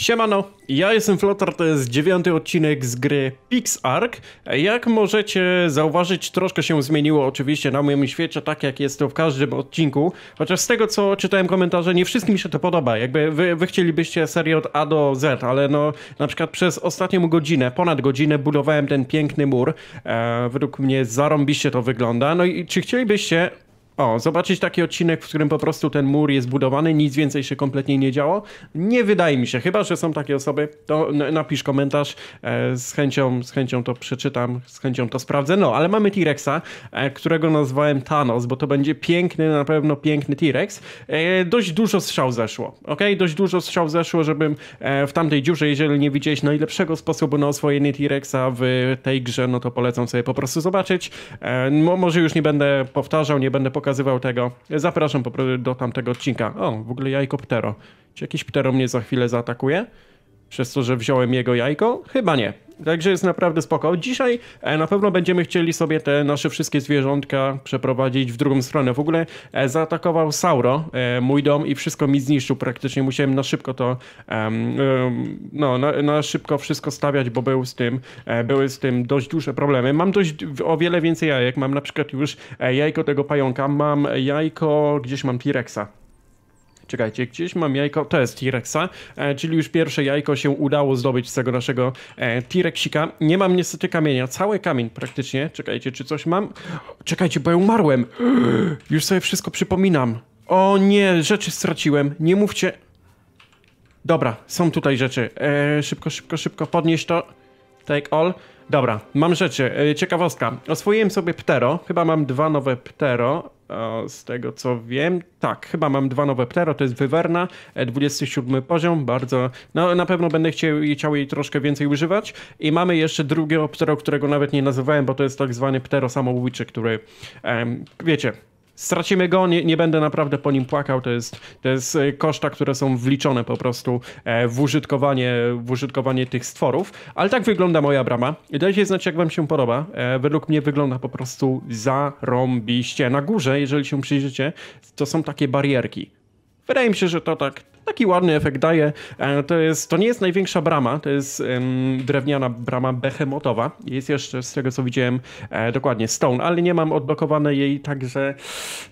Siemano, ja jestem Flotar, to jest dziewiąty odcinek z gry PixArk. Jak możecie zauważyć, troszkę się zmieniło oczywiście na moim świecie, tak jak jest to w każdym odcinku. Chociaż z tego, co czytałem komentarze, nie wszystkim się to podoba. Jakby wy, wy chcielibyście serię od A do Z, ale no na przykład przez ostatnią godzinę, ponad godzinę budowałem ten piękny mur. E, według mnie zarąbiście to wygląda. No i czy chcielibyście o, zobaczyć taki odcinek, w którym po prostu ten mur jest budowany, nic więcej się kompletnie nie działo. Nie wydaje mi się, chyba że są takie osoby, to napisz komentarz, e, z chęcią, z chęcią to przeczytam, z chęcią to sprawdzę. No, ale mamy T-Rexa, e, którego nazwałem Thanos, bo to będzie piękny, na pewno piękny T-Rex. E, dość dużo strzał zeszło, ok? Dość dużo strzał zeszło, żebym w tamtej dziurze, jeżeli nie widziałeś najlepszego sposobu na oswojenie T-Rexa w tej grze, no to polecam sobie po prostu zobaczyć. Może już nie będę powtarzał, nie będę pokazywał pokazywał tego. Zapraszam do tamtego odcinka. O, w ogóle jajko ptero. Czy jakiś ptero mnie za chwilę zaatakuje? przez to, że wziąłem jego jajko? Chyba nie. Także jest naprawdę spoko. Dzisiaj e, na pewno będziemy chcieli sobie te nasze wszystkie zwierzątka przeprowadzić w drugą stronę. W ogóle e, zaatakował Sauro e, mój dom i wszystko mi zniszczył praktycznie. Musiałem na szybko to no, na, na szybko wszystko stawiać, bo był z tym, były z tym dość duże problemy. Mam dość o wiele więcej jajek. Mam na przykład już jajko tego pająka, mam jajko, gdzieś mam T-Rexa Czekajcie, gdzieś mam jajko, to jest T-Rexa, e, czyli już pierwsze jajko się udało zdobyć z tego naszego e, T-Rexika. Nie mam niestety kamienia, cały kamień praktycznie. Czekajcie, czy coś mam? Czekajcie, bo ja umarłem. Już sobie wszystko przypominam. O nie, rzeczy straciłem, nie mówcie. Dobra, są tutaj rzeczy. E, szybko, szybko, szybko, podnieś to. Take all. Dobra, mam rzeczy. E, ciekawostka. Oswoiłem sobie ptero. Chyba mam dwa nowe ptero z tego co wiem. Tak, chyba mam dwa nowe Ptero, to jest Wywerna, 27 e, poziom, bardzo, no na pewno będę chciał, chciał jej troszkę więcej używać. I mamy jeszcze drugiego Ptero, którego nawet nie nazywałem, bo to jest tak zwany Ptero samobójczy, który, wiecie, stracimy go, nie, nie będę naprawdę po nim płakał, to jest, to jest e, koszta, które są wliczone po prostu e, w użytkowanie, w użytkowanie tych stworów, ale tak wygląda moja brama. Dajcie znać, jak wam się podoba. E, według mnie wygląda po prostu zarąbiście. Na górze, jeżeli się przyjrzycie, to są takie barierki. Wydaje mi się, że to tak taki ładny efekt daje. E, to, jest, to nie jest największa brama, to jest um, drewniana brama behemotowa. Jest jeszcze, z tego co widziałem, e, dokładnie stone, ale nie mam odblokowanej jej, także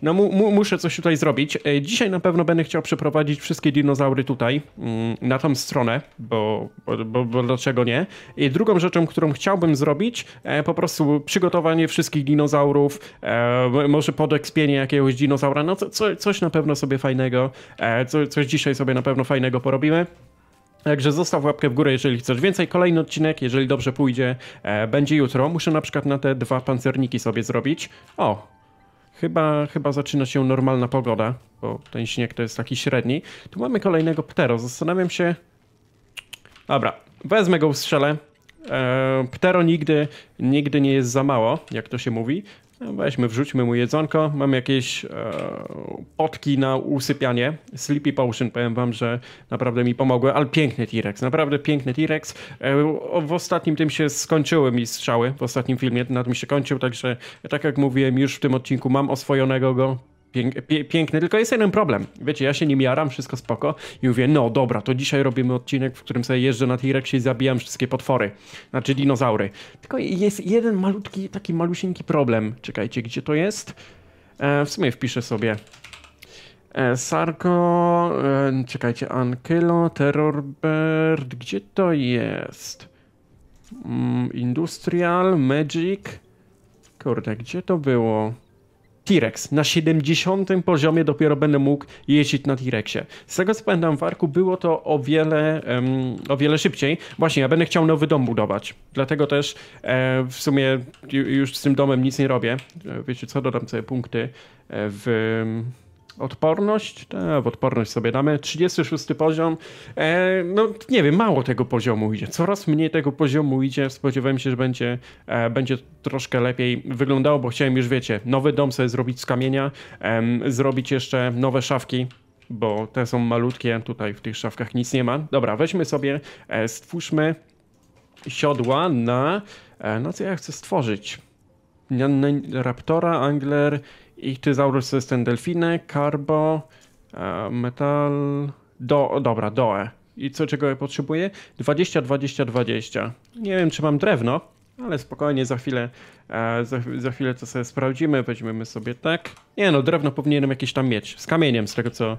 no, mu, mu, muszę coś tutaj zrobić. E, dzisiaj na pewno będę chciał przeprowadzić wszystkie dinozaury tutaj, mm, na tą stronę, bo, bo, bo, bo dlaczego nie. I drugą rzeczą, którą chciałbym zrobić, e, po prostu przygotowanie wszystkich dinozaurów, e, może podekspienie jakiegoś dinozaura, no co, co, coś na pewno sobie fajnego, e, co, coś dzisiaj sobie na pewno fajnego porobimy. Także zostaw łapkę w górę, jeżeli chcesz więcej. Kolejny odcinek, jeżeli dobrze pójdzie, e, będzie jutro. Muszę na przykład na te dwa pancerniki sobie zrobić. O, Chyba, chyba zaczyna się normalna pogoda, bo ten śnieg to jest taki średni. Tu mamy kolejnego ptero, zastanawiam się... Dobra, wezmę go, strzelę. Eee, ptero nigdy, nigdy nie jest za mało, jak to się mówi. No weźmy, wrzućmy mu jedzonko. Mam jakieś e, potki na usypianie. Sleepy Potion, powiem wam, że naprawdę mi pomogły. Ale piękny T-Rex, naprawdę piękny T-Rex. E, w ostatnim tym się skończyły mi strzały, w ostatnim filmie na tym się kończył, także tak jak mówiłem, już w tym odcinku mam oswojonego go. Pięk, piękny, tylko jest jeden problem. Wiecie, ja się nim jaram, wszystko spoko i mówię, no dobra, to dzisiaj robimy odcinek, w którym sobie jeżdżę na T-Rexie i zabijam wszystkie potwory, znaczy dinozaury. Tylko jest jeden malutki, taki malusieńki problem. Czekajcie, gdzie to jest? E, w sumie wpiszę sobie e, Sarko, e, czekajcie, Ankylo, Terrorbird, gdzie to jest? Mm, industrial, Magic, kurde, gdzie to było? T-Rex. Na 70 poziomie dopiero będę mógł jeździć na T-Rexie. Z tego co pamiętam w Arku było to o wiele, um, o wiele szybciej. Właśnie, ja będę chciał nowy dom budować. Dlatego też e, w sumie już z tym domem nic nie robię. E, wiecie co, dodam sobie punkty e, w... Odporność? Ta, w odporność sobie damy. 36 poziom. E, no nie wiem, mało tego poziomu idzie. Coraz mniej tego poziomu idzie. Spodziewałem się, że będzie, e, będzie troszkę lepiej wyglądało, bo chciałem już, wiecie, nowy dom sobie zrobić z kamienia, e, zrobić jeszcze nowe szafki bo te są malutkie, tutaj w tych szafkach nic nie ma. Dobra, weźmy sobie, e, stwórzmy siodła na, no co ja chcę stworzyć? Raptora, Angler, Ichtyzaurus to jest ten delfiny, Carbo, e, Metal, do, dobra, Doe. I co, czego ja potrzebuję? 20, 20, 20. Nie wiem, czy mam drewno, ale spokojnie, za chwilę, e, za, za chwilę to sobie sprawdzimy, weźmiemy sobie tak. Nie no, drewno powinienem jakieś tam mieć, z kamieniem, z tego co...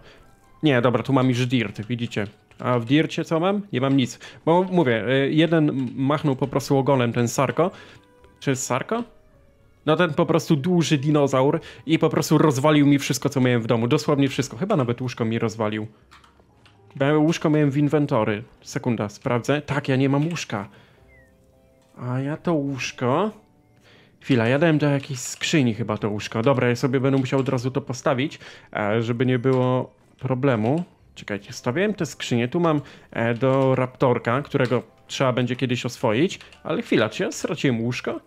Nie, dobra, tu mam już dirt, widzicie. A w dircie co mam? Nie mam nic. Bo mówię, e, jeden machnął po prostu ogonem ten Sarko. Czy jest Sarko? No ten po prostu duży dinozaur i po prostu rozwalił mi wszystko, co miałem w domu. Dosłownie wszystko. Chyba nawet łóżko mi rozwalił. Łóżko miałem w inwentory. Sekunda, sprawdzę. Tak, ja nie mam łóżka. A ja to łóżko... Chwila, ja dałem do jakiejś skrzyni chyba to łóżko. Dobra, ja sobie będę musiał od razu to postawić, e, żeby nie było problemu. Czekajcie, stawiałem te skrzynie. Tu mam e, do raptorka, którego trzeba będzie kiedyś oswoić. Ale chwila, czy ja straciłem łóżko?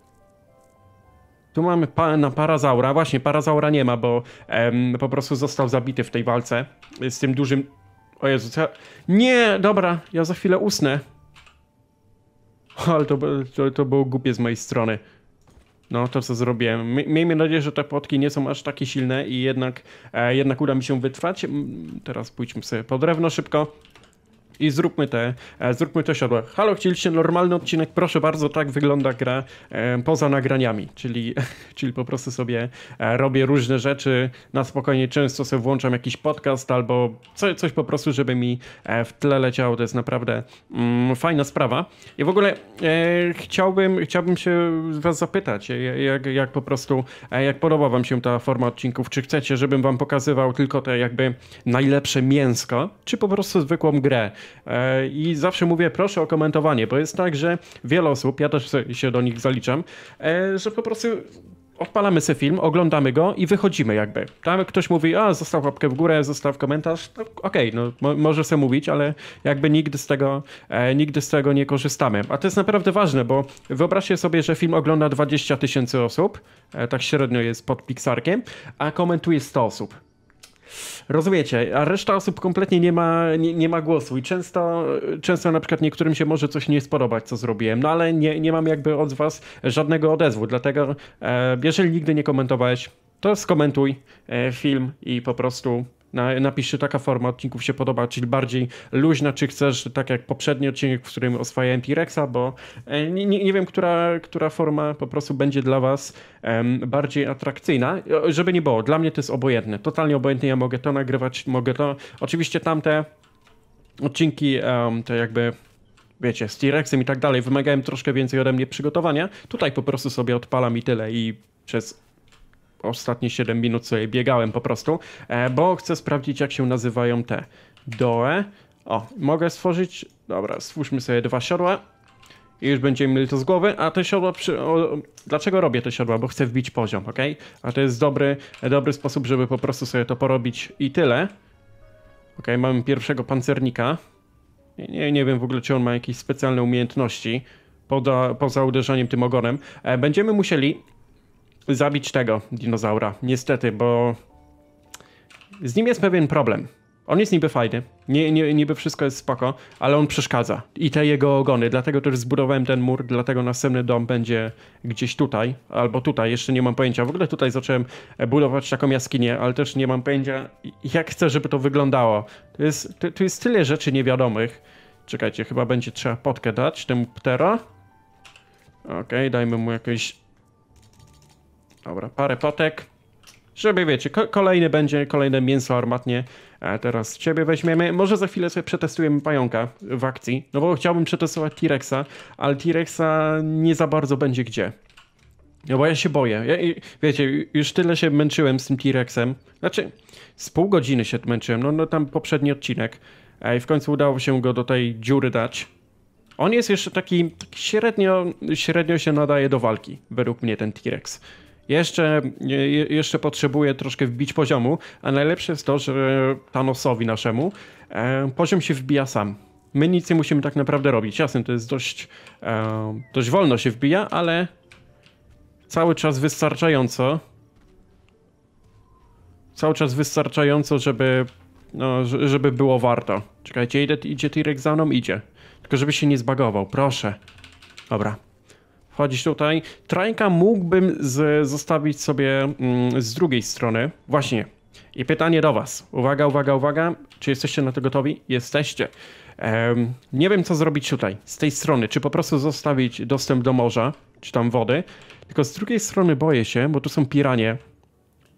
Tu mamy pa na Parazaura. Właśnie, Parazaura nie ma, bo em, po prostu został zabity w tej walce z tym dużym... O Jezu, co... Nie, dobra, ja za chwilę usnę. Ale to, to, to było głupie z mojej strony. No, to co zrobiłem. Miejmy nadzieję, że te płotki nie są aż takie silne i jednak, e, jednak uda mi się wytrwać. Teraz pójdźmy sobie po drewno szybko i zróbmy te, e, zróbmy te siodła. Halo, chcieliście normalny odcinek? Proszę bardzo, tak wygląda gra e, poza nagraniami, czyli, czyli po prostu sobie e, robię różne rzeczy na spokojnie, często sobie włączam jakiś podcast albo coś, po prostu, żeby mi w tle leciało, to jest naprawdę mm, fajna sprawa. I w ogóle chciałbym, chciałbym się was zapytać, jak, jak po prostu, jak podoba wam się ta forma odcinków, czy chcecie, żebym wam pokazywał tylko te jakby najlepsze mięsko, czy po prostu zwykłą grę. E, I zawsze mówię, proszę o komentowanie, bo jest tak, że wiele osób, ja też się do nich zaliczam, e, że po prostu odpalamy sobie film, oglądamy go i wychodzimy jakby. Tam ktoś mówi, a zostaw łapkę w górę, zostaw komentarz, no, okej, okay, no może sobie mówić, ale jakby nigdy z, tego, e, nigdy z tego nie korzystamy. A to jest naprawdę ważne, bo wyobraźcie sobie, że film ogląda 20 tysięcy osób, e, tak średnio jest pod Pixarkiem, a komentuje 100 osób Rozumiecie, a reszta osób kompletnie nie ma, nie, nie, ma głosu i często, często na przykład niektórym się może coś nie spodobać, co zrobiłem, no ale nie, nie mam jakby od was żadnego odezwu, dlatego e, jeżeli nigdy nie komentowałeś, to skomentuj e, film i po prostu na, napisz, czy taka forma odcinków się podoba, czyli bardziej luźna, czy chcesz, tak jak poprzedni odcinek, w którym oswajałem T-Rexa, bo e, nie, nie, nie, wiem, która, która forma po prostu będzie dla was um, bardziej atrakcyjna. Żeby nie było, dla mnie to jest obojętne, totalnie obojętne, ja mogę to nagrywać, mogę to... Oczywiście tamte odcinki, um, to jakby wiecie, z T-Rexem i tak dalej, wymagałem troszkę więcej ode mnie przygotowania. Tutaj po prostu sobie odpalam i tyle i przez ostatnie 7 minut sobie biegałem po prostu, e, bo chcę sprawdzić jak się nazywają te doe. O, mogę stworzyć, dobra, stwórzmy sobie dwa siodła i już będziemy mieli to z głowy, a te siodła, przy... o, dlaczego robię te siodła? Bo chcę wbić poziom, ok? A to jest dobry, dobry sposób, żeby po prostu sobie to porobić i tyle. Ok, mamy pierwszego pancernika. Nie, nie wiem w ogóle, czy on ma jakieś specjalne umiejętności poda, poza uderzeniem tym ogonem. E, będziemy musieli zabić tego dinozaura. Niestety, bo z nim jest pewien problem. On jest niby fajny, nie, nie, niby wszystko jest spoko, ale on przeszkadza. I te jego ogony, dlatego też zbudowałem ten mur, dlatego następny dom będzie gdzieś tutaj, albo tutaj, jeszcze nie mam pojęcia. W ogóle tutaj zacząłem e, budować taką jaskinię, ale też nie mam pojęcia, jak chcę, żeby to wyglądało. Tu jest, tu, tu jest tyle rzeczy niewiadomych. Czekajcie, chyba będzie trzeba potkę dać temu ptera. Okej, okay, dajmy mu jakieś Dobra, parę potek. Żeby wiecie, kolejny będzie, kolejne mięso armatnie. A e, teraz ciebie weźmiemy. Może za chwilę sobie przetestujemy pająka w akcji. No bo chciałbym przetestować T-Rexa, ale T-Rexa nie za bardzo będzie gdzie. No bo ja się boję. Ja, wiecie, już tyle się męczyłem z tym T-Rexem. Znaczy, z pół godziny się męczyłem. No, no tam poprzedni odcinek. E, I w końcu udało się go do tej dziury dać. On jest jeszcze taki, taki średnio, średnio się nadaje do walki, według mnie ten T-Rex. Jeszcze, e, jeszcze potrzebuje troszkę wbić poziomu, a najlepsze jest to, że Thanosowi naszemu e, poziom się wbija sam. My nic nie musimy tak naprawdę robić. Jasne, to jest dość, e, dość wolno się wbija, ale cały czas wystarczająco. Cały czas wystarczająco, żeby, no, żeby było warto. Czekajcie, idzie, idzie T-Rex za mną? Idzie. Tylko żeby się nie zbagował, proszę. Dobra, wchodzić tutaj. Trajka mógłbym z, zostawić sobie mm, z drugiej strony. Właśnie. I pytanie do was. Uwaga, uwaga, uwaga. Czy jesteście na to gotowi? Jesteście. Um, nie wiem, co zrobić tutaj, z tej strony. Czy po prostu zostawić dostęp do morza, czy tam wody. Tylko z drugiej strony boję się, bo tu są piranie.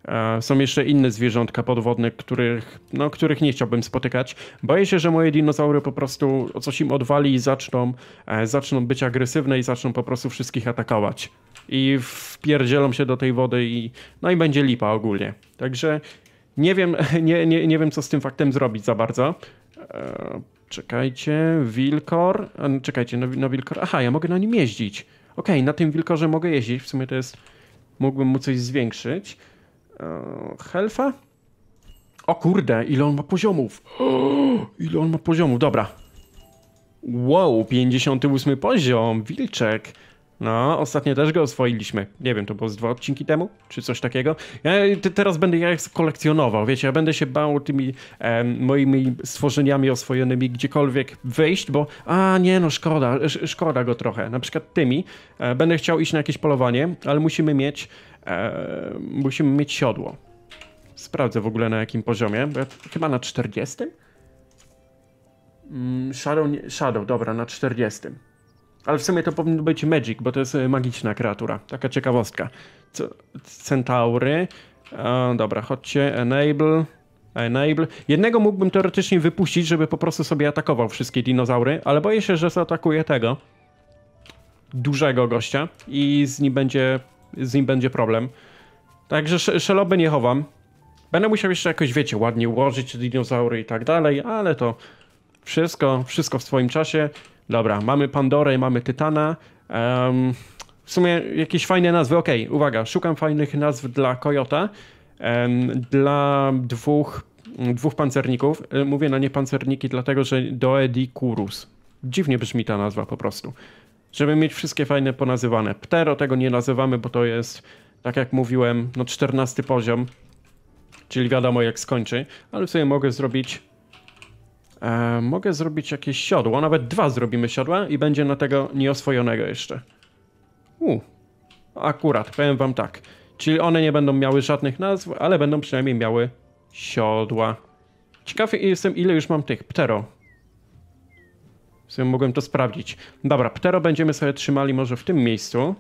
E, są jeszcze inne zwierzątka podwodne, których, no, których nie chciałbym spotykać. Boję się, że moje dinozaury po prostu o coś im odwali i zaczną, e, zaczną być agresywne i zaczną po prostu wszystkich atakować. I wpierdzielą się do tej wody i no i będzie lipa ogólnie. Także nie wiem, nie, nie, nie wiem co z tym faktem zrobić za bardzo. E, czekajcie, wilkor. No, czekajcie, na, na wilkor. Aha, ja mogę na nim jeździć. Okej, okay, na tym wilkorze mogę jeździć. W sumie to jest. Mógłbym mu coś zwiększyć. E, Helfa? O kurde, ile on ma poziomów? O, ile on ma poziomów? Dobra. Wow, 58 poziom, wilczek. No, ostatnio też go oswoiliśmy. Nie wiem, to było z dwa odcinki temu, czy coś takiego. Ja teraz będę ja kolekcjonował, wiecie, ja będę się bał tymi e, moimi stworzeniami oswojonymi gdziekolwiek wejść, bo a nie no, szkoda, szkoda go trochę. Na przykład tymi. E, będę chciał iść na jakieś polowanie, ale musimy mieć e, musimy mieć siodło. Sprawdzę w ogóle na jakim poziomie, bo ja, chyba na 40? Mm, Shadow, Shadow, dobra, na 40. Ale w sumie to powinno być Magic, bo to jest e, magiczna kreatura. Taka ciekawostka. centaury. E, dobra, chodźcie. Enable. Enable. Jednego mógłbym teoretycznie wypuścić, żeby po prostu sobie atakował wszystkie dinozaury, ale boję się, że zaatakuje tego dużego gościa i z nim będzie z nim będzie problem. Także szeloby nie chowam. Będę musiał jeszcze jakoś, wiecie, ładnie ułożyć dinozaury i tak dalej, ale to wszystko, wszystko w swoim czasie. Dobra, mamy Pandorę, mamy Tytana. Um, w sumie jakieś fajne nazwy. Ok, uwaga, szukam fajnych nazw dla Kojota, um, dla dwóch, dwóch pancerników. E, mówię na nie pancerniki, dlatego że Doedicurus. Dziwnie brzmi ta nazwa po prostu żeby mieć wszystkie fajne ponazywane. Ptero tego nie nazywamy, bo to jest, tak jak mówiłem, no 14 poziom, czyli wiadomo jak skończy, ale sobie mogę zrobić e, mogę zrobić jakieś siodło, nawet dwa zrobimy siodła i będzie na tego nieoswojonego jeszcze. U, akurat, powiem wam tak, czyli one nie będą miały żadnych nazw, ale będą przynajmniej miały siodła. Ciekawy jestem ile już mam tych ptero. W sumie mogłem to sprawdzić. Dobra, ptero będziemy sobie trzymali może w tym miejscu.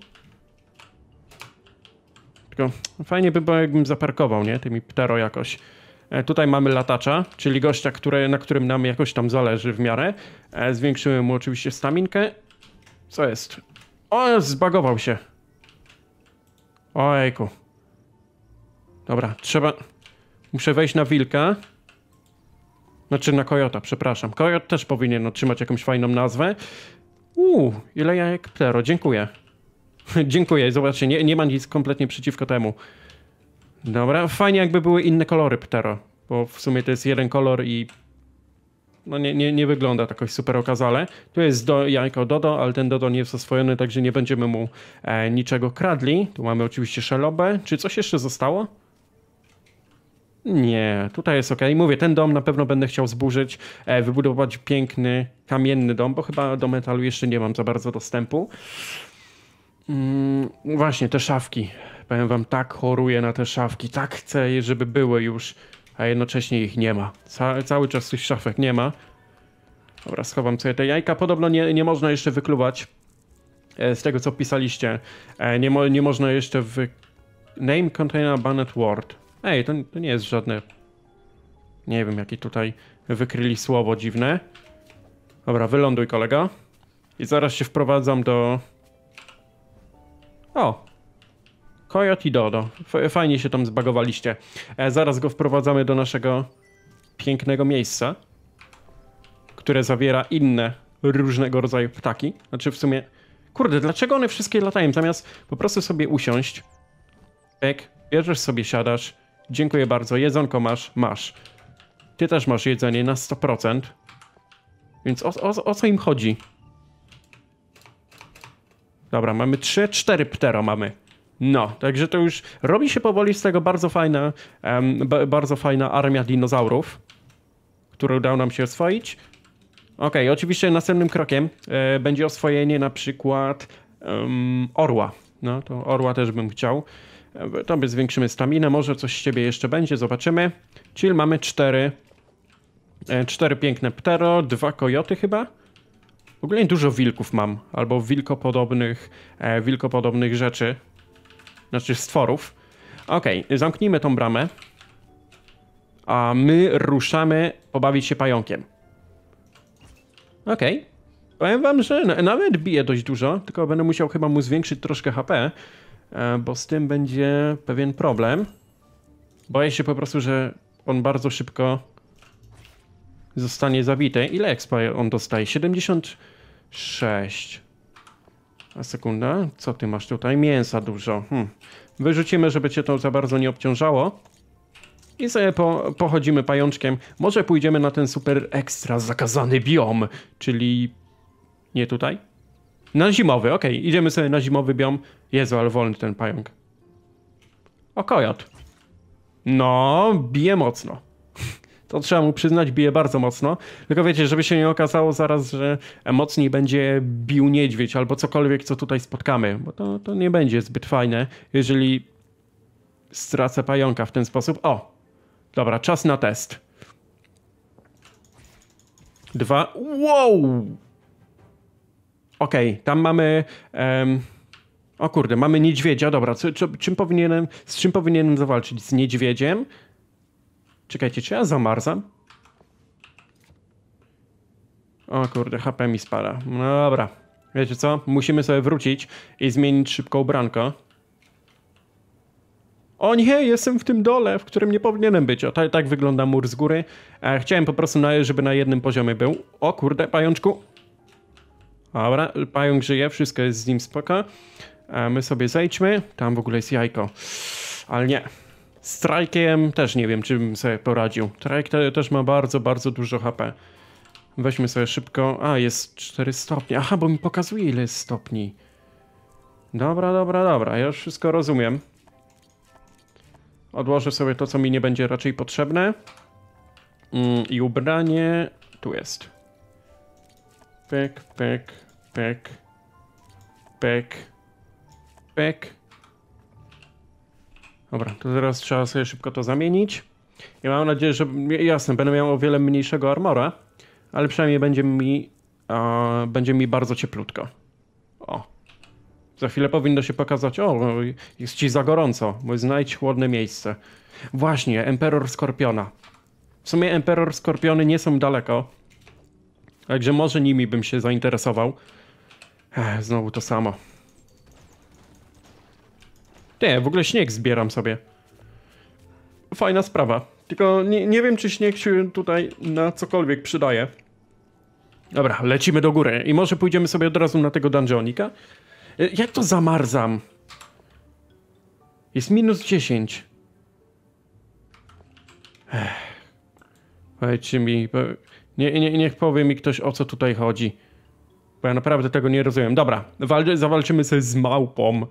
Tylko fajnie by było, jakbym zaparkował, nie? Tymi ptero jakoś. E, tutaj mamy latacza, czyli gościa, który, na którym nam jakoś tam zależy w miarę. E, zwiększyłem mu oczywiście staminkę. Co jest? O, zbagował się. Ojku. Dobra, trzeba... Muszę wejść na wilka. Znaczy na Kojota, przepraszam. Kojot też powinien otrzymać jakąś fajną nazwę. Uuu, ile jajek ptero. dziękuję. dziękuję, zobaczcie, nie, nie ma nic kompletnie przeciwko temu. Dobra, fajnie jakby były inne kolory Ptero, bo w sumie to jest jeden kolor i no nie, nie, nie wygląda jakoś super okazale. Tu jest do, jajko Dodo, ale ten Dodo nie jest oswojony, także nie będziemy mu e, niczego kradli. Tu mamy oczywiście szelobę. Czy coś jeszcze zostało? Nie, tutaj jest ok. Mówię, ten dom na pewno będę chciał zburzyć, e, wybudować piękny, kamienny dom, bo chyba do metalu jeszcze nie mam za bardzo dostępu. Mm, właśnie, te szafki. Powiem wam, tak choruję na te szafki. Tak chcę, żeby były już, a jednocześnie ich nie ma. Ca cały czas tych szafek nie ma. Dobra, schowam sobie te jajka. Podobno nie, nie można jeszcze wykluwać. E, z tego, co pisaliście. E, nie, mo nie można jeszcze Name container Banet Ward. Ej, to, to nie jest żadne... Nie wiem, jakie tutaj wykryli słowo dziwne. Dobra, wyląduj kolega. I zaraz się wprowadzam do... O! Coyote i Dodo. Fajnie się tam zbagowaliście. E, zaraz go wprowadzamy do naszego pięknego miejsca, które zawiera inne różnego rodzaju ptaki. Znaczy w sumie... Kurde, dlaczego one wszystkie latają? Zamiast po prostu sobie usiąść, pek, bierzesz sobie, siadasz, Dziękuję bardzo, jedzonko masz, masz. Ty też masz jedzenie na 100%. Więc o, o, o co im chodzi? Dobra, mamy 3-4 ptero mamy. No, także to już robi się powoli z tego bardzo fajna, um, bardzo fajna armia dinozaurów, którą udało nam się oswoić. Ok, oczywiście następnym krokiem e, będzie oswojenie na przykład um, orła. No, to orła też bym chciał. Tobie zwiększymy staminę, może coś z ciebie jeszcze będzie, zobaczymy. Chill, mamy cztery. E, cztery piękne ptero, dwa kojoty chyba. W ogóle dużo wilków mam, albo wilkopodobnych, e, wilkopodobnych rzeczy. Znaczy stworów. Okej, okay, zamknijmy tą bramę. A my ruszamy pobawić się pająkiem. Okej. Okay. Powiem wam, że nawet bije dość dużo, tylko będę musiał chyba mu zwiększyć troszkę HP, E, bo z tym będzie pewien problem. Boję się po prostu, że on bardzo szybko zostanie zabity. Ile expa on dostaje? 76. A sekunda, co ty masz tutaj? Mięsa dużo. Hm. Wyrzucimy, żeby cię to za bardzo nie obciążało. I sobie po, pochodzimy pajączkiem. Może pójdziemy na ten super ekstra zakazany biom, czyli nie tutaj? Na zimowy, okej. Okay. Idziemy sobie na zimowy biom. Jezu, ale wolny ten pająk. O, kojot. No, bije mocno. To trzeba mu przyznać, bije bardzo mocno. Tylko wiecie, żeby się nie okazało zaraz, że mocniej będzie bił niedźwiedź albo cokolwiek, co tutaj spotkamy. Bo to, to nie będzie zbyt fajne, jeżeli stracę pająka w ten sposób. O! Dobra, czas na test. Dwa. Wow! Okej, okay, tam mamy. Um, o kurde, mamy niedźwiedzia, dobra. Co, co, czym powinienem, z czym powinienem zawalczyć? Z niedźwiedziem? Czekajcie, czy ja zamarzam? O kurde, HP mi spada. No dobra. Wiecie co? Musimy sobie wrócić i zmienić szybko ubranko. O nie, jestem w tym dole, w którym nie powinienem być. O, tak, tak wygląda mur z góry. E, chciałem po prostu, na, żeby na jednym poziomie był. O kurde, pajączku. Dobra, pająk żyje, wszystko jest z nim spoko. A e, my sobie zejdźmy, tam w ogóle jest jajko. Ale nie, strajkiem też nie wiem, czy bym sobie poradził. Strajk też ma bardzo, bardzo dużo HP. Weźmy sobie szybko. A, jest 4 stopnie. Aha, bo mi pokazuje ile jest stopni. Dobra, dobra, dobra. Ja już wszystko rozumiem. Odłożę sobie to, co mi nie będzie raczej potrzebne. Mm, I ubranie... Tu jest. Pyk, pyk. Pek. Pek. Pek. Dobra, to teraz trzeba sobie szybko to zamienić. I mam nadzieję, że jasne, będę miał o wiele mniejszego armora, ale przynajmniej będzie mi, będzie mi bardzo cieplutko. O. Za chwilę powinno się pokazać, o, jest ci za gorąco, bo znajdź chłodne miejsce. Właśnie, Emperor Skorpiona. W sumie Emperor Skorpiony nie są daleko, także może nimi bym się zainteresował. Ech, znowu to samo. Nie, w ogóle śnieg zbieram sobie. Fajna sprawa. Tylko nie, nie wiem, czy śnieg się tutaj na cokolwiek przydaje. Dobra, lecimy do góry i może pójdziemy sobie od razu na tego dungeonika. E, jak to zamarzam? Jest minus 10. Ech. Powiedzcie mi, nie, nie, niech powie mi ktoś o co tutaj chodzi. Bo ja naprawdę tego nie rozumiem. Dobra, zawalczymy sobie z małpą.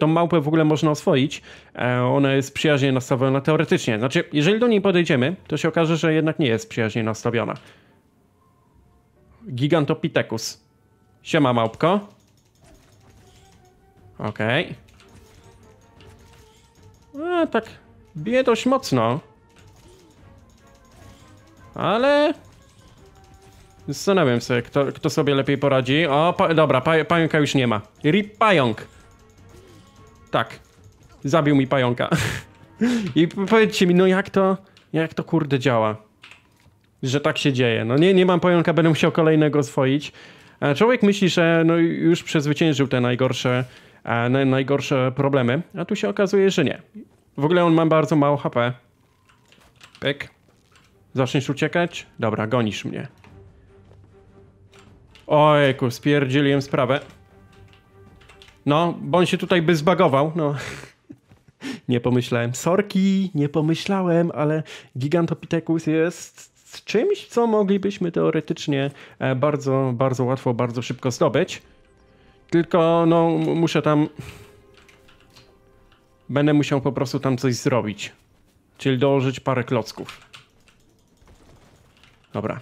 Tą małpę w ogóle można oswoić. E, ona jest przyjaźnie nastawiona teoretycznie. Znaczy, jeżeli do niej podejdziemy, to się okaże, że jednak nie jest przyjaźnie nastawiona. Gigantopithecus. Siema, małpko. Okej. Okay. A, tak bije dość mocno. Ale Zastanawiam się, kto, kto sobie lepiej poradzi. O, pa dobra, pa pająka już nie ma. Rip pająk. Tak. Zabił mi pająka. I powiedzcie mi, no jak to, jak to kurde działa? Że tak się dzieje. No nie, nie mam pająka, będę musiał kolejnego swoić. A e, człowiek myśli, że no już przezwyciężył te najgorsze, e, na, najgorsze problemy, a tu się okazuje, że nie. W ogóle on ma bardzo mało HP. Pyk. Zaczniesz uciekać? Dobra, gonisz mnie. Ojku, spierdzieliłem sprawę. No, bo on się tutaj by zbagował, no. nie pomyślałem. Sorki, nie pomyślałem, ale Gigantopithecus jest czymś, co moglibyśmy teoretycznie e, bardzo, bardzo łatwo, bardzo szybko zdobyć. Tylko, no, muszę tam... Będę musiał po prostu tam coś zrobić. Czyli dołożyć parę klocków. Dobra,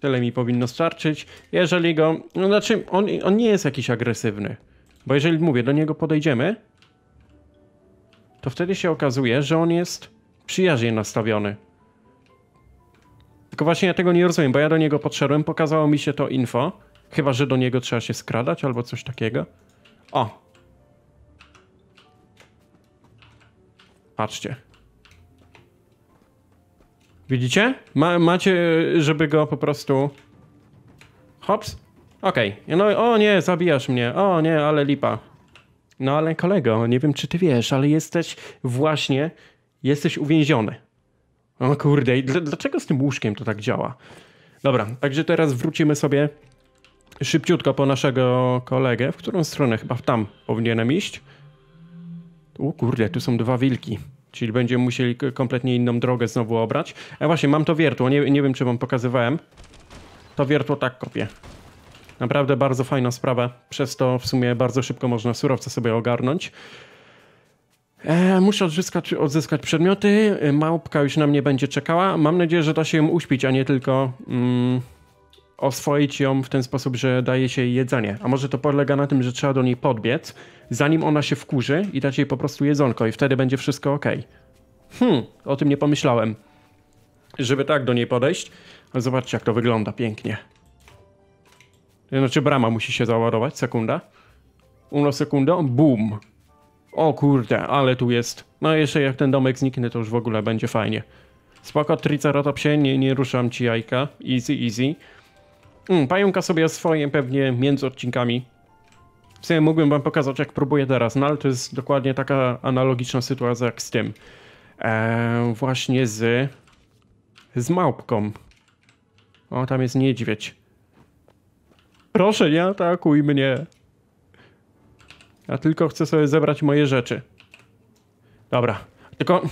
Tyle mi powinno starczyć. Jeżeli go... No znaczy, on, on nie jest jakiś agresywny. Bo jeżeli, mówię, do niego podejdziemy, to wtedy się okazuje, że on jest przyjaźnie nastawiony. Tylko właśnie ja tego nie rozumiem, bo ja do niego podszedłem, pokazało mi się to info. Chyba, że do niego trzeba się skradać albo coś takiego. O! Patrzcie. Widzicie? Ma, macie, żeby go po prostu... Hops. Okej. Okay. No, o nie, zabijasz mnie. O nie, ale lipa. No ale kolego, nie wiem czy ty wiesz, ale jesteś właśnie... Jesteś uwięziony. O kurde, i dl dlaczego z tym łóżkiem to tak działa? Dobra, także teraz wrócimy sobie szybciutko po naszego kolegę. W którą stronę? Chyba w tam powinienem iść. O kurde, tu są dwa wilki. Czyli będziemy musieli kompletnie inną drogę znowu obrać. A e, właśnie, mam to wiertło, nie, nie wiem czy wam pokazywałem. To wiertło tak kopię. Naprawdę bardzo fajna sprawa, przez to w sumie bardzo szybko można surowce sobie ogarnąć. E, muszę odzyskać, odzyskać, przedmioty, e, małpka już na mnie będzie czekała. Mam nadzieję, że da się ją uśpić, a nie tylko... Mm, oswoić ją w ten sposób, że daje się jej jedzenie. A może to polega na tym, że trzeba do niej podbiec, zanim ona się wkurzy i dać jej po prostu jedzonko i wtedy będzie wszystko ok. Hmm, o tym nie pomyślałem. Żeby tak do niej podejść, ale zobaczcie jak to wygląda pięknie. Znaczy brama musi się załadować, sekunda. Uno sekunda, boom. O kurde, ale tu jest. No jeszcze jak ten domek zniknie, to już w ogóle będzie fajnie. Spoko, Triceratopsie, nie, nie ruszam ci jajka. Easy, easy. Mm, pająka sobie swoje pewnie między odcinkami. W sumie mógłbym wam pokazać, jak próbuję teraz, no ale to jest dokładnie taka analogiczna sytuacja jak z tym. Eee, właśnie z... z małpką. O, tam jest niedźwiedź. Proszę, nie atakuj mnie. Ja tylko chcę sobie zebrać moje rzeczy. Dobra. Tylko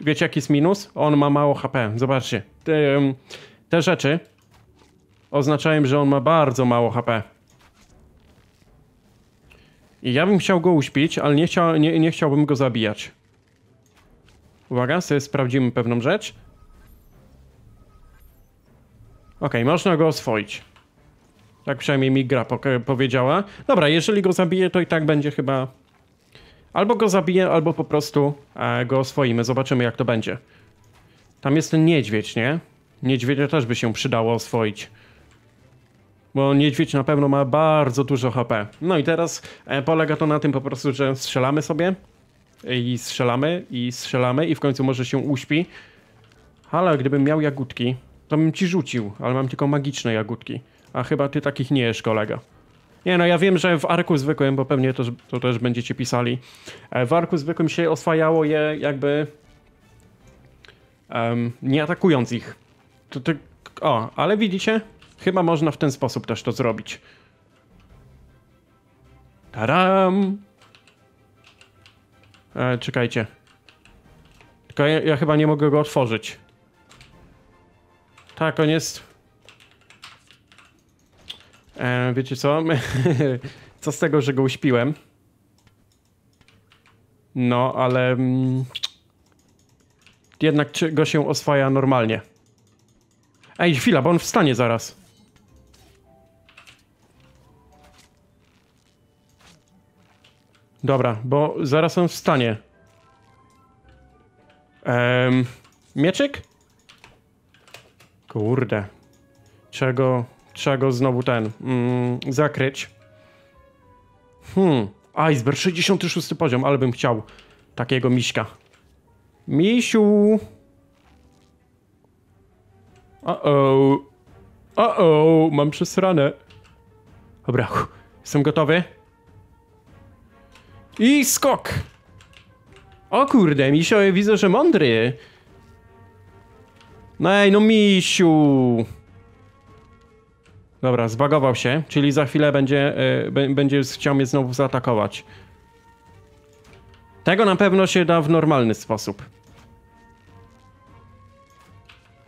wiecie jaki jest minus? On ma mało HP. Zobaczcie. Te, te rzeczy Oznaczałem, że on ma bardzo mało HP. I ja bym chciał go uśpić, ale nie, chciał, nie, nie chciałbym go zabijać. Uwaga, sobie sprawdzimy pewną rzecz. Ok, można go oswoić. Tak przynajmniej mi gra powiedziała. Dobra, jeżeli go zabiję, to i tak będzie chyba... Albo go zabiję, albo po prostu e, go oswoimy. Zobaczymy, jak to będzie. Tam jest ten niedźwiedź, nie? Niedźwiedzia też by się przydało oswoić bo niedźwiedź na pewno ma bardzo dużo HP. No i teraz e, polega to na tym po prostu, że strzelamy sobie i strzelamy i strzelamy i w końcu może się uśpi. Ale gdybym miał jagódki, to bym ci rzucił, ale mam tylko magiczne jagódki. A chyba ty takich nie jesz, kolega. Nie no, ja wiem, że w arku zwykłym, bo pewnie to, to też będziecie pisali, e, w arku zwykłym się oswajało je jakby um, nie atakując ich. To, to, o, ale widzicie, Chyba można w ten sposób też to zrobić. Taram! E, czekajcie. Tylko ja, ja chyba nie mogę go otworzyć. Tak, on jest... E, wiecie co? co z tego, że go uśpiłem? No, ale... Mm, jednak go się oswaja normalnie. Ej, chwila, bo on wstanie zaraz. Dobra, bo zaraz w stanie. Um, mieczyk? Kurde. Czego, czego znowu ten mm, zakryć? Hmm, iceberg, 66 poziom, ale bym chciał takiego miśka. Misiu! O-o! O-o! Mam przesrane. Dobra, jestem gotowy. I skok! O kurde, misio, ja widzę, że mądry. No ej, no misiu! Dobra, zbagował się, czyli za chwilę będzie, e, będzie chciał mnie znowu zaatakować. Tego na pewno się da w normalny sposób.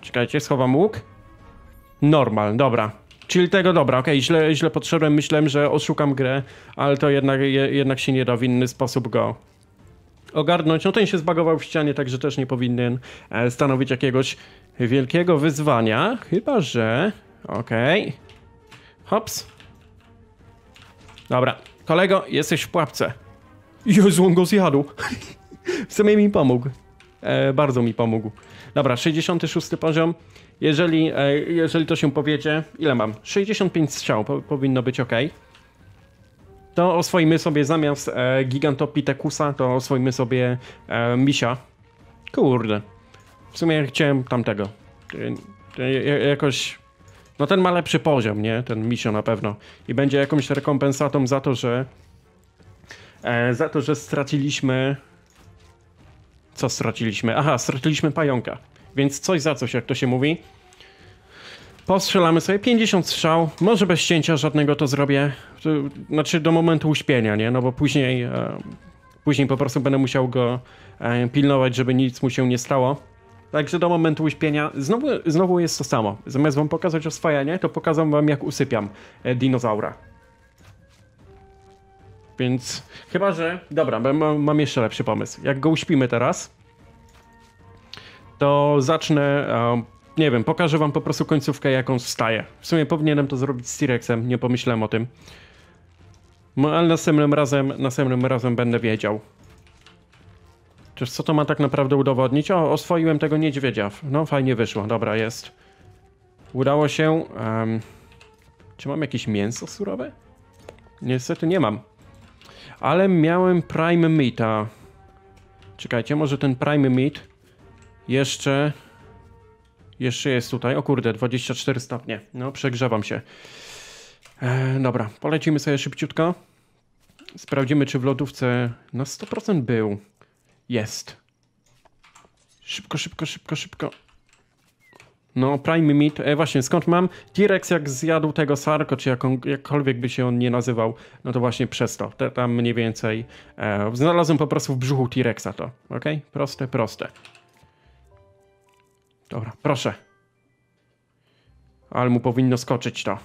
Czekajcie, schowam łuk. Normal, dobra. Czyli tego, dobra, okej, okay, źle, źle podszedłem, myślałem, że oszukam grę, ale to jednak, je, jednak się nie da w inny sposób go ogarnąć. No ten się zbagował w ścianie, także też nie powinien e, stanowić jakiegoś wielkiego wyzwania, chyba że... Okej. Okay. Hops. Dobra. Kolego, jesteś w pułapce. Jezu, on go zjadł. w sumie mi pomógł. E, bardzo mi pomógł. Dobra, 66 poziom. Jeżeli, e, jeżeli to się powiedzie, ile mam? 65 strzał, po, powinno być ok. To oswoimy sobie zamiast e, to oswoimy sobie e, Misia. Kurde. W sumie chciałem tamtego. E, e, jakoś... No ten ma lepszy poziom, nie? Ten Misio na pewno. I będzie jakąś rekompensatą za to, że... E, za to, że straciliśmy... Co straciliśmy? Aha, straciliśmy pająka więc coś za coś, jak to się mówi. Postrzelamy sobie 50 strzał, może bez cięcia żadnego to zrobię, znaczy do momentu uśpienia, nie? No bo później, e, później po prostu będę musiał go e, pilnować, żeby nic mu się nie stało. Także do momentu uśpienia znowu, znowu jest to samo. Zamiast wam pokazać oswajanie, to pokazam wam jak usypiam e, dinozaura. Więc chyba, że... Dobra, mam jeszcze lepszy pomysł. Jak go uśpimy teraz, to zacznę. nie wiem, pokażę wam po prostu końcówkę, jaką staję. W sumie powinienem to zrobić z T-Rexem, nie pomyślałem o tym. No, ale następnym razem, następnym razem będę wiedział. Czyż co to ma tak naprawdę udowodnić? O, oswoiłem tego niedźwiedzia. No, fajnie wyszło. Dobra, jest. Udało się. Um, czy mam jakieś mięso surowe? Niestety nie mam. Ale miałem prime meata. Czekajcie, może ten prime meat jeszcze. Jeszcze jest tutaj. O kurde, 24 stopnie. No, przegrzewam się. E, dobra, polecimy sobie szybciutko. Sprawdzimy, czy w lodówce na 100% był. Jest. Szybko, szybko, szybko, szybko. No, Prime Meat. E, właśnie, skąd mam? T-Rex jak zjadł tego Sarko, czy jaką, jakkolwiek by się on nie nazywał, no to właśnie przez to. Te, tam mniej więcej. E, znalazłem po prostu w brzuchu T-Rexa to. ok? Proste, proste. Dobra, proszę. Ale mu powinno skoczyć to.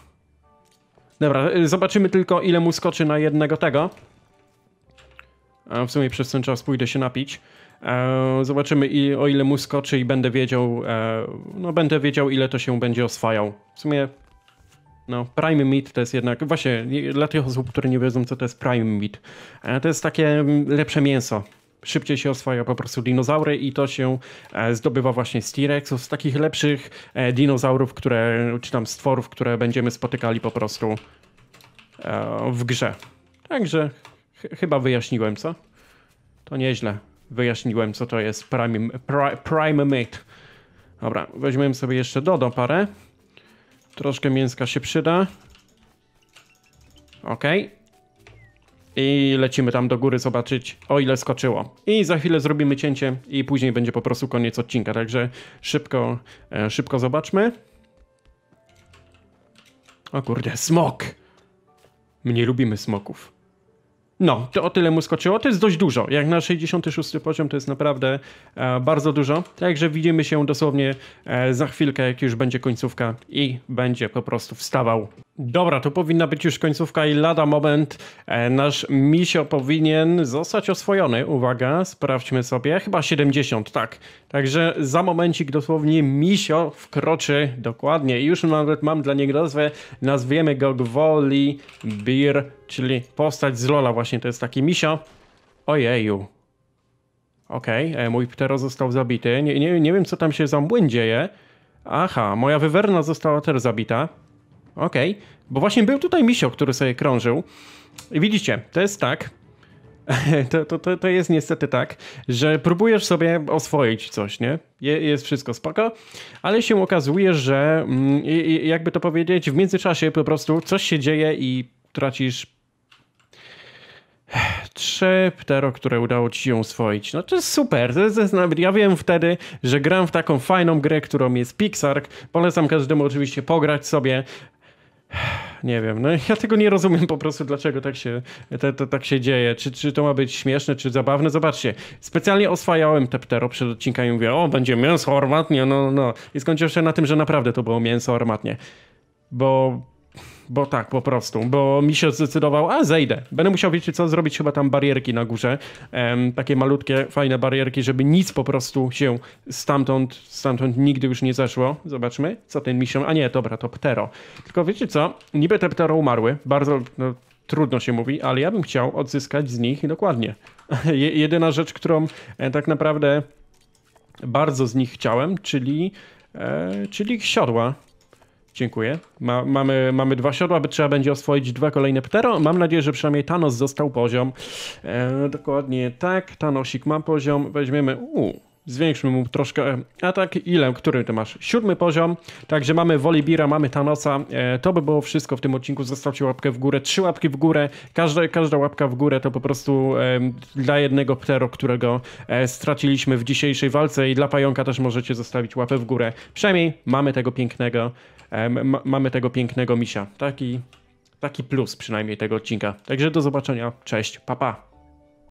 Dobra, y, zobaczymy tylko ile mu skoczy na jednego tego. A e, w sumie przez ten czas pójdę się napić. E, zobaczymy i, o ile mu skoczy i będę wiedział, e, no będę wiedział ile to się będzie oswajał. W sumie, no prime meat to jest jednak, właśnie dla tych osób, które nie wiedzą co to jest prime meat, e, to jest takie mm, lepsze mięso szybciej się oswaja po prostu dinozaury i to się e, zdobywa właśnie z T-Rexów, z takich lepszych e, dinozaurów, które, czy tam stworów, które będziemy spotykali po prostu e, w grze. Także ch chyba wyjaśniłem, co? To nieźle. Wyjaśniłem, co to jest Prime, prime Mate. Dobra, weźmiemy sobie jeszcze Dodo parę. Troszkę mięska się przyda. Okej. Okay i lecimy tam do góry zobaczyć o ile skoczyło. I za chwilę zrobimy cięcie i później będzie po prostu koniec odcinka, także szybko, e, szybko zobaczmy. O kurde, smok! My nie lubimy smoków. No, to o tyle mu skoczyło. To jest dość dużo. Jak na 66 poziom to jest naprawdę e, bardzo dużo. Także widzimy się dosłownie e, za chwilkę, jak już będzie końcówka i będzie po prostu wstawał. Dobra, to powinna być już końcówka i lada moment. E, nasz misio powinien zostać oswojony. Uwaga, sprawdźmy sobie. Chyba 70, tak. Także za momencik dosłownie misio wkroczy dokładnie. I już nawet mam dla niego nazwę. Nazwiemy go Gwoli Bir, czyli postać z Lola właśnie. To jest taki misio. Ojeju. Okej, okay, e, mój ptero został zabity. Nie, nie, nie wiem, co tam się za dzieje. Aha, moja wywerna została też zabita okej. Okay. Bo właśnie był tutaj misio, który sobie krążył. I widzicie, to jest tak, to, to, to, to jest niestety tak, że próbujesz sobie oswoić coś, nie? Je, jest wszystko spoko, ale się okazuje, że mm, jakby to powiedzieć, w międzyczasie po prostu coś się dzieje i tracisz trzy ptero, które udało ci się oswoić. No to jest super. To jest, ja wiem wtedy, że gram w taką fajną grę, którą jest Pixar. Polecam każdemu oczywiście pograć sobie. Nie wiem, no ja tego nie rozumiem po prostu, dlaczego tak się, to, tak się dzieje. Czy, czy to ma być śmieszne, czy zabawne? Zobaczcie, specjalnie oswajałem ptero przed odcinkami, i mówię, o, będzie mięso armatnie, no, no. I skończyłem się na tym, że naprawdę to było mięso armatnie. Bo bo tak po prostu, bo mi się zdecydował, a zejdę. Będę musiał, wiecie co, zrobić chyba tam barierki na górze, um, takie malutkie, fajne barierki, żeby nic po prostu się stamtąd, stamtąd nigdy już nie zeszło. Zobaczmy, co ten misio, a nie, dobra, to ptero. Tylko wiecie co, niby te ptero umarły, bardzo, no, trudno się mówi, ale ja bym chciał odzyskać z nich dokładnie. Jedyna rzecz, którą e, tak naprawdę bardzo z nich chciałem, czyli, e, czyli ich siodła. Dziękuję. Ma, mamy, mamy dwa siodła, by trzeba będzie oswoić dwa kolejne ptero. Mam nadzieję, że przynajmniej Thanos został poziom. E, dokładnie tak, Thanosik ma poziom. Weźmiemy... zwiększmy mu troszkę atak. Ile? Który ty masz? Siódmy poziom. Także mamy Wolibira, mamy Thanosa. E, to by było wszystko w tym odcinku. Zostawcie łapkę w górę. Trzy łapki w górę. Każda, każda łapka w górę to po prostu e, dla jednego ptero, którego e, straciliśmy w dzisiejszej walce i dla pająka też możecie zostawić łapę w górę. Przynajmniej mamy tego pięknego mamy tego pięknego misia. Taki, taki plus przynajmniej tego odcinka. Także do zobaczenia, cześć, papa. Pa.